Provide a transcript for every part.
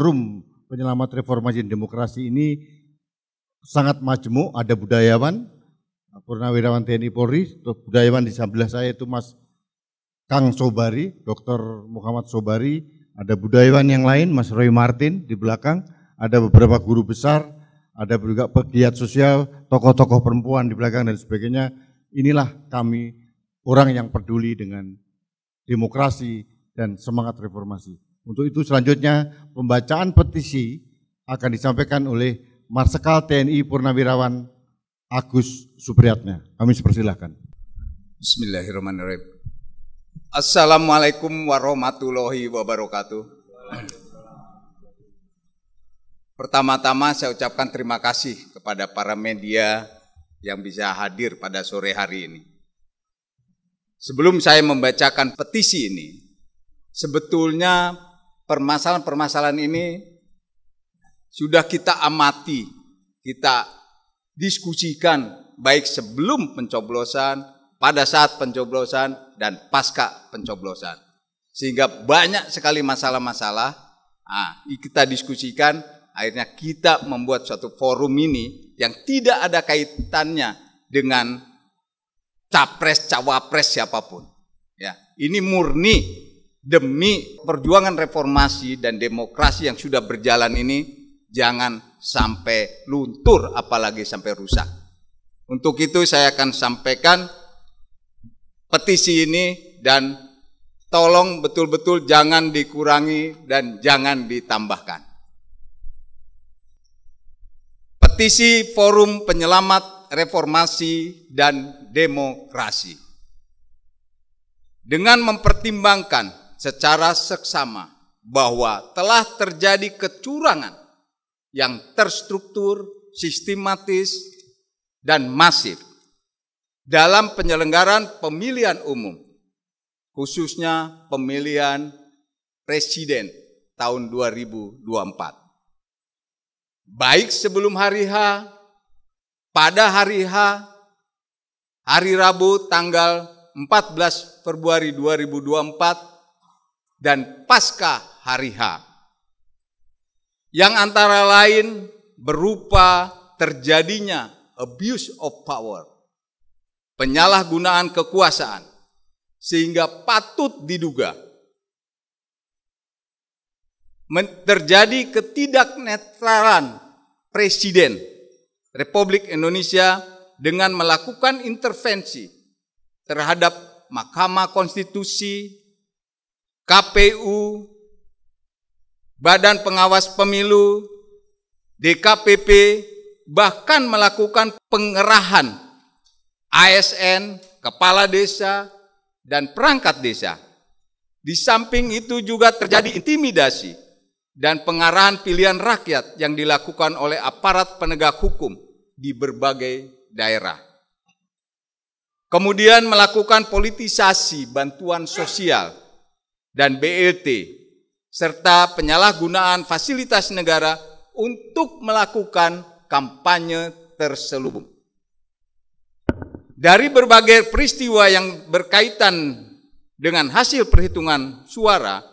forum penyelamat reformasi dan demokrasi ini sangat majemuk, ada budayawan, purnawirawan TNI Polri, budayawan di sebelah saya itu Mas Kang Sobari, Dr. Muhammad Sobari, ada budayawan yang lain, Mas Roy Martin di belakang, ada beberapa guru besar, ada juga pegiat sosial, tokoh-tokoh perempuan di belakang dan sebagainya. Inilah kami orang yang peduli dengan demokrasi dan semangat reformasi. Untuk itu selanjutnya pembacaan petisi akan disampaikan oleh Marsekal TNI Purnawirawan Agus Supriyatna. Kami persilahkan. Bismillahirrahmanirrahim. Assalamualaikum warahmatullahi wabarakatuh. Pertama-tama saya ucapkan terima kasih kepada para media yang bisa hadir pada sore hari ini. Sebelum saya membacakan petisi ini, sebetulnya permasalahan-permasalahan ini sudah kita amati, kita diskusikan baik sebelum pencoblosan, pada saat pencoblosan, dan pasca pencoblosan. Sehingga banyak sekali masalah-masalah nah, kita diskusikan, akhirnya kita membuat suatu forum ini yang tidak ada kaitannya dengan capres, cawapres siapapun. Ya, ini murni demi perjuangan reformasi dan demokrasi yang sudah berjalan ini jangan sampai luntur apalagi sampai rusak. Untuk itu saya akan sampaikan petisi ini dan tolong betul-betul jangan dikurangi dan jangan ditambahkan. Petisi Forum Penyelamat Reformasi dan Demokrasi. Dengan mempertimbangkan secara seksama bahwa telah terjadi kecurangan yang terstruktur, sistematis, dan masif dalam penyelenggaraan pemilihan umum, khususnya pemilihan presiden tahun 2024. Baik sebelum hari H, pada hari H, hari Rabu tanggal 14 Februari 2024 dan pasca hari H. Yang antara lain berupa terjadinya abuse of power, penyalahgunaan kekuasaan, sehingga patut diduga terjadi ketidaknetralan Presiden Republik Indonesia dengan melakukan intervensi terhadap Mahkamah Konstitusi KPU, Badan Pengawas Pemilu, DKPP, bahkan melakukan pengerahan ASN, kepala desa, dan perangkat desa. Di samping itu juga terjadi intimidasi dan pengarahan pilihan rakyat yang dilakukan oleh aparat penegak hukum di berbagai daerah. Kemudian melakukan politisasi bantuan sosial dan BLT, serta penyalahgunaan fasilitas negara untuk melakukan kampanye terselubung. Dari berbagai peristiwa yang berkaitan dengan hasil perhitungan suara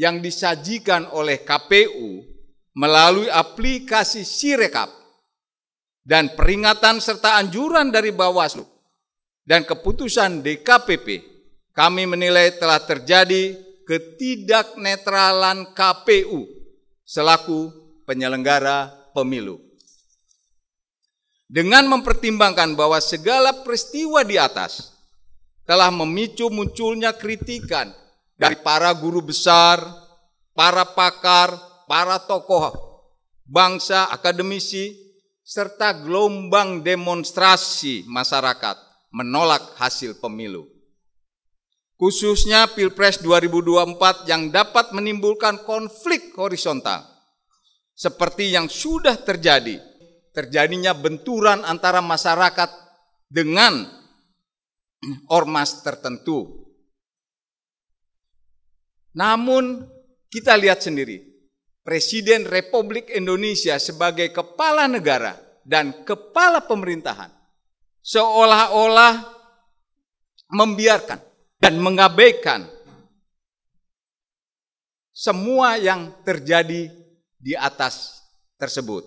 yang disajikan oleh KPU melalui aplikasi Sirekap dan peringatan serta anjuran dari Bawaslu dan keputusan DKPP, kami menilai telah terjadi ketidaknetralan KPU selaku penyelenggara pemilu. Dengan mempertimbangkan bahwa segala peristiwa di atas telah memicu munculnya kritikan dari para guru besar, para pakar, para tokoh bangsa, akademisi, serta gelombang demonstrasi masyarakat menolak hasil pemilu khususnya Pilpres 2024 yang dapat menimbulkan konflik horizontal seperti yang sudah terjadi terjadinya benturan antara masyarakat dengan ormas tertentu. Namun kita lihat sendiri, Presiden Republik Indonesia sebagai kepala negara dan kepala pemerintahan seolah-olah membiarkan dan mengabaikan semua yang terjadi di atas tersebut.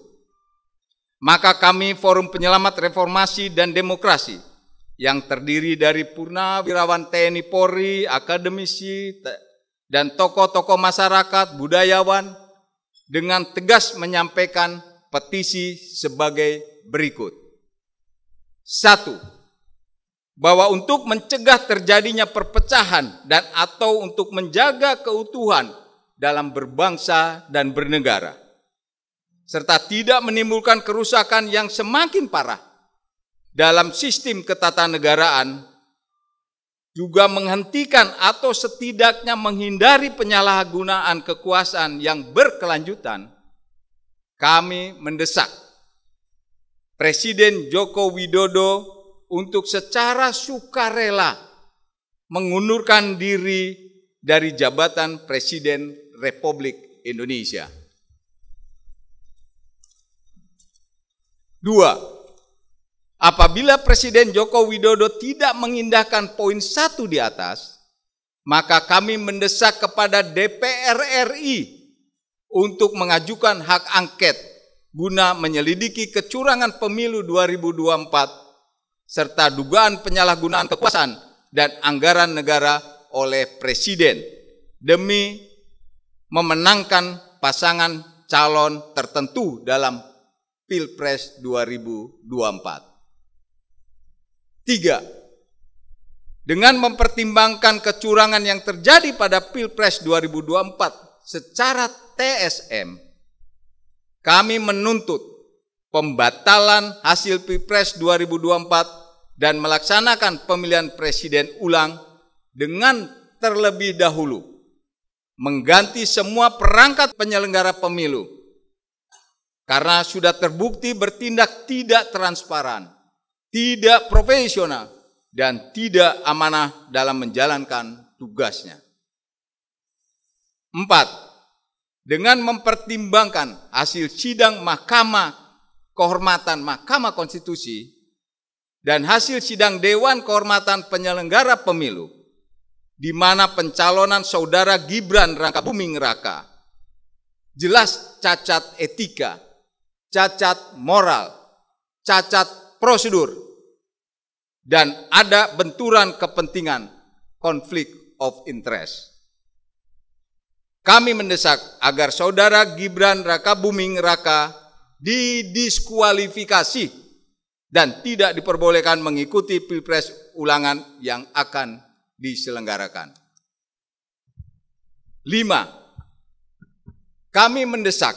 Maka kami Forum Penyelamat Reformasi dan Demokrasi yang terdiri dari purnawirawan TNI Polri, akademisi, dan tokoh-tokoh masyarakat, budayawan, dengan tegas menyampaikan petisi sebagai berikut. Satu, bahwa untuk mencegah terjadinya perpecahan dan atau untuk menjaga keutuhan dalam berbangsa dan bernegara serta tidak menimbulkan kerusakan yang semakin parah dalam sistem ketatanegaraan juga menghentikan atau setidaknya menghindari penyalahgunaan kekuasaan yang berkelanjutan kami mendesak Presiden Joko Widodo untuk secara sukarela mengundurkan diri dari jabatan Presiden Republik Indonesia. Dua, apabila Presiden Joko Widodo tidak mengindahkan poin satu di atas, maka kami mendesak kepada DPR RI untuk mengajukan hak angket guna menyelidiki kecurangan pemilu 2024 serta dugaan penyalahgunaan kekuasaan dan anggaran negara oleh presiden demi memenangkan pasangan calon tertentu dalam Pilpres 2024. Tiga, dengan mempertimbangkan kecurangan yang terjadi pada Pilpres 2024 secara TSM, kami menuntut pembatalan hasil Pilpres 2024 dan melaksanakan pemilihan presiden ulang dengan terlebih dahulu mengganti semua perangkat penyelenggara pemilu karena sudah terbukti bertindak tidak transparan, tidak profesional, dan tidak amanah dalam menjalankan tugasnya. Empat, dengan mempertimbangkan hasil sidang Mahkamah Kehormatan Mahkamah Konstitusi dan hasil sidang Dewan Kehormatan Penyelenggara Pemilu di mana pencalonan saudara Gibran Raka Buming Raka jelas cacat etika, cacat moral, cacat prosedur, dan ada benturan kepentingan konflik of interest. Kami mendesak agar saudara Gibran Raka Buming Raka didiskualifikasi dan tidak diperbolehkan mengikuti pilpres ulangan yang akan diselenggarakan. Lima, kami mendesak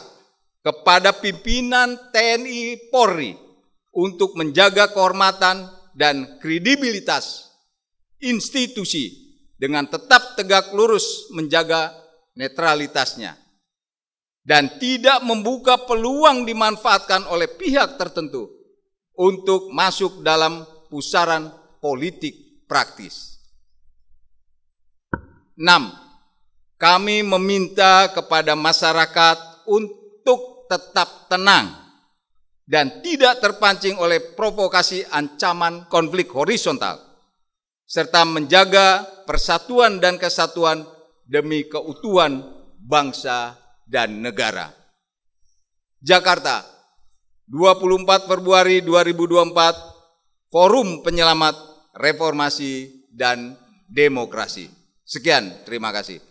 kepada pimpinan TNI Polri untuk menjaga kehormatan dan kredibilitas institusi dengan tetap tegak lurus menjaga netralitasnya dan tidak membuka peluang dimanfaatkan oleh pihak tertentu untuk masuk dalam pusaran politik praktis. 6. Kami meminta kepada masyarakat untuk tetap tenang dan tidak terpancing oleh provokasi ancaman konflik horizontal serta menjaga persatuan dan kesatuan demi keutuhan bangsa dan negara. Jakarta, 24 Februari 2024, Forum Penyelamat Reformasi dan Demokrasi. Sekian, terima kasih.